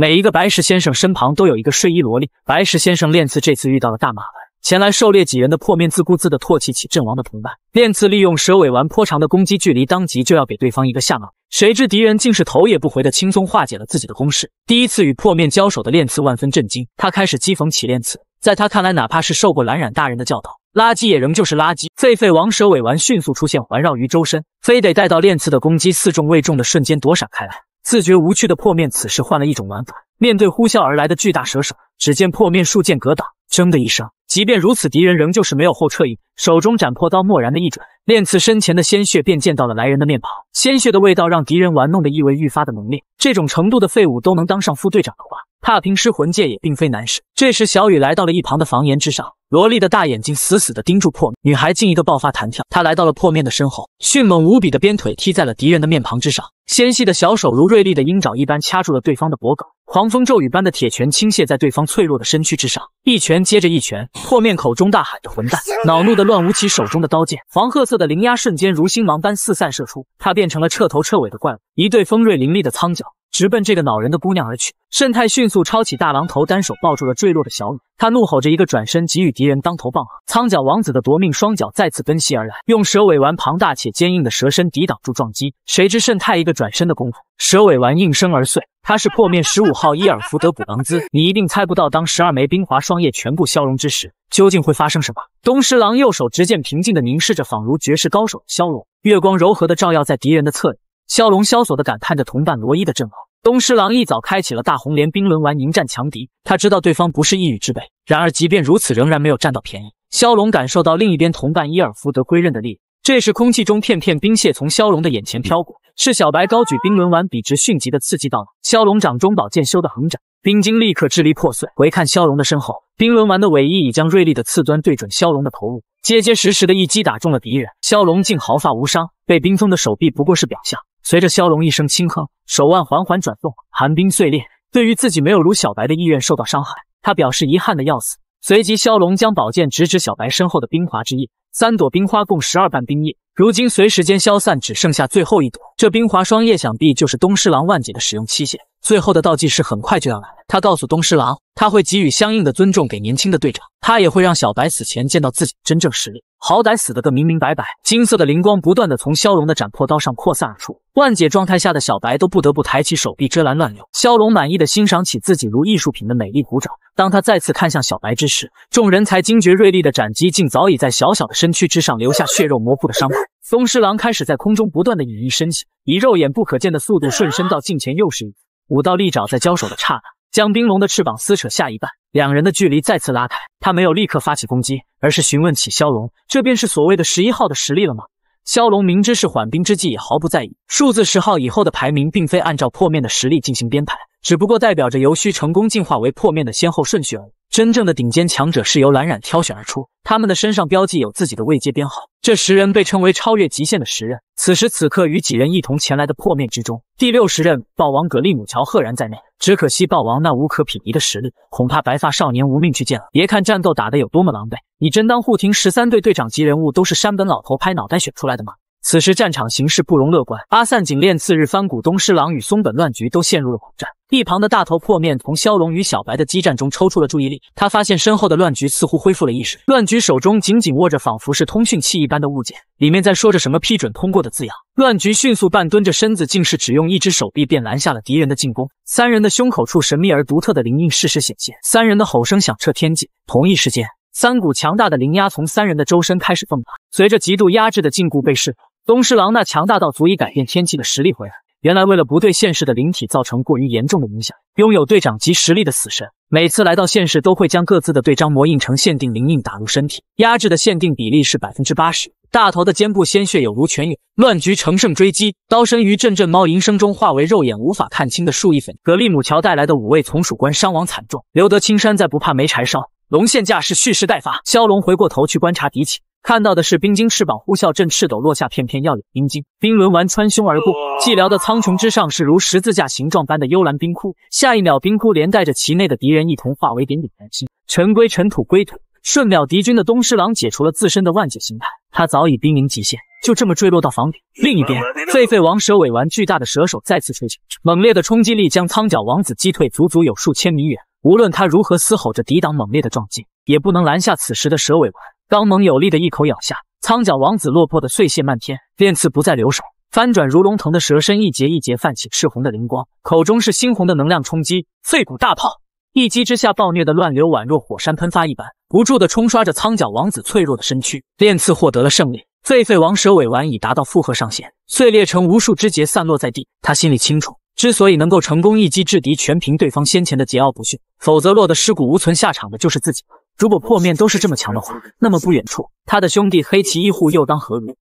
每一个白石先生身旁都有一个睡衣萝莉。白石先生练刺这次遇到了大麻烦，前来狩猎几人的破面自顾自的唾弃起阵亡的同伴。练刺利用蛇尾丸颇长的攻击距离，当即就要给对方一个下马谁知敌人竟是头也不回的轻松化解了自己的攻势。第一次与破面交手的练刺万分震惊，他开始讥讽起练刺。在他看来，哪怕是受过蓝染大人的教导，垃圾也仍旧是垃圾。狒狒王蛇尾丸迅速出现，环绕于周身，非得待到练刺的攻击四中未中的瞬间躲闪开来。自觉无趣的破面，此时换了一种玩法。面对呼啸而来的巨大蛇首，只见破面数剑格挡，铮的一声。即便如此，敌人仍旧是没有后撤一步，手中斩破刀蓦然的一转，练刺身前的鲜血便溅到了来人的面庞。鲜血的味道让敌人玩弄的意味愈发的浓烈。这种程度的废物都能当上副队长的话。踏平失魂界也并非难事。这时，小雨来到了一旁的房檐之上，萝莉的大眼睛死死地盯住破面。女孩竟一个爆发弹跳，她来到了破面的身后，迅猛无比的鞭腿踢在了敌人的面庞之上，纤细的小手如锐利的鹰爪一般掐住了对方的脖颈，狂风骤雨般的铁拳倾泻在对方脆弱的身躯之上，一拳接着一拳。破面口中大喊着“混蛋”，恼怒的乱舞起手中的刀剑，黄褐色的灵压瞬间如星芒般四散射出，他变成了彻头彻尾的怪物，一对锋锐凌厉的苍角。直奔这个恼人的姑娘而去，慎太迅速抄起大狼头，单手抱住了坠落的小雨。他怒吼着，一个转身给予敌人当头棒喝。苍角王子的夺命双脚再次奔袭而来，用蛇尾丸庞大且坚硬的蛇身抵挡住撞击。谁知慎太一个转身的功夫，蛇尾丸应声而碎。他是破灭十五号伊尔福德普狼兹，你一定猜不到，当十二枚冰华霜叶全部消融之时，究竟会发生什么？东十郎右手执剑，平静的凝视着仿如绝世高手的消融。月光柔和的照耀在敌人的侧脸。萧龙萧索的感叹着同伴罗伊的阵亡。东施郎一早开启了大红莲冰轮丸迎战强敌，他知道对方不是一羽之辈。然而即便如此，仍然没有占到便宜。萧龙感受到另一边同伴伊尔福德归刃的力这时空气中片片冰屑从萧龙的眼前飘过，是小白高举冰轮丸，笔直迅疾的刺激到了。萧龙掌中宝剑修的横斩，冰晶立刻支离破碎。回看萧龙的身后，冰轮丸的尾翼已将锐利的刺端对准萧龙的头部，结结实实的一击打中了敌人。萧龙竟毫发无伤，被冰封的手臂不过是表象。随着萧龙一声轻哼，手腕缓缓转动，寒冰碎裂。对于自己没有如小白的意愿受到伤害，他表示遗憾的要死。随即，萧龙将宝剑直指小白身后的冰华之夜，三朵冰花共十二瓣冰叶。如今随时间消散，只剩下最后一朵。这冰华霜叶想必就是东施郎万姐的使用期限，最后的倒计时很快就要来了。他告诉东施郎，他会给予相应的尊重给年轻的队长，他也会让小白死前见到自己的真正实力，好歹死得个明明白白。金色的灵光不断的从萧龙的斩破刀上扩散而出，万姐状态下的小白都不得不抬起手臂遮拦乱流。萧龙满意的欣赏起自己如艺术品的美丽骨爪。当他再次看向小白之时，众人才惊觉锐利的斩击竟早已在小小的身躯之上留下血肉模糊的伤口。松狮狼开始在空中不断的隐匿身形，以肉眼不可见的速度顺身到近前，又是一五道利爪在交手的刹那，将冰龙的翅膀撕扯下一半，两人的距离再次拉开。他没有立刻发起攻击，而是询问起骁龙：“这便是所谓的十一号的实力了吗？”骁龙明知是缓兵之计，也毫不在意。数字十号以后的排名，并非按照破面的实力进行编排，只不过代表着游须成功进化为破面的先后顺序而已。真正的顶尖强者是由蓝染挑选而出，他们的身上标记有自己的位阶编号。这十人被称为超越极限的十人。此时此刻，与几人一同前来的破灭之中，第六十刃暴王葛利姆乔赫然在内。只可惜暴王那无可匹敌的实力，恐怕白发少年无命去见了。别看战斗打得有多么狼狈，你真当护庭十三队队长级人物都是山本老头拍脑袋选出来的吗？此时战场形势不容乐观，阿散井练次日翻古东师狼与松本乱菊都陷入了苦战。一旁的大头破面从骁龙与小白的激战中抽出了注意力，他发现身后的乱菊似乎恢复了意识。乱菊手中紧紧握着仿佛是通讯器一般的物件，里面在说着什么批准通过的字样。乱菊迅速半蹲着身子，竟是只用一只手臂便拦下了敌人的进攻。三人的胸口处神秘而独特的灵印适时显现，三人的吼声响彻天际。同一时间。三股强大的灵压从三人的周身开始迸发，随着极度压制的禁锢被释放，东施郎那强大到足以改变天气的实力回来。原来，为了不对现世的灵体造成过于严重的影响，拥有队长级实力的死神每次来到现世，都会将各自的对章魔印成限定灵印打入身体，压制的限定比例是百分之八十。大头的肩部鲜血有如泉涌，乱局乘胜追击，刀身于阵阵猫吟声中化为肉眼无法看清的数亿粉。格利姆乔带来的五位从属官伤亡惨重，留得青山在，不怕没柴烧。龙现架势，蓄势待发。萧龙回过头去观察敌情，看到的是冰晶翅膀呼啸，震赤斗落下，片片耀眼冰晶。冰轮丸穿胸而过。寂寥的苍穹之上，是如十字架形状般的幽蓝冰窟。下一秒，冰窟连带着其内的敌人一同化为点点繁星，尘归尘，土归土。瞬秒敌军的东师狼解除了自身的万劫形态，他早已濒临极限，就这么坠落到房顶。另一边，狒狒王蛇尾丸巨大的蛇首再次吹起，猛烈的冲击力将苍角王子击退，足足有数千米远。无论他如何嘶吼着抵挡猛烈的撞击，也不能拦下此时的蛇尾丸。刚猛有力的一口咬下，苍角王子落魄的碎屑漫天。练刺不再留手，翻转如龙腾的蛇身一节一节泛起赤红的灵光，口中是猩红的能量冲击，废骨大炮一击之下，暴虐的乱流宛若火山喷发一般。不住的冲刷着苍角王子脆弱的身躯，练刺获得了胜利。狒狒王蛇尾丸已达到负荷上限，碎裂成无数枝节散落在地。他心里清楚，之所以能够成功一击制敌，全凭对方先前的桀骜不驯，否则落得尸骨无存下场的就是自己了。如果破面都是这么强的话，那么不远处他的兄弟黑崎一护又当何如？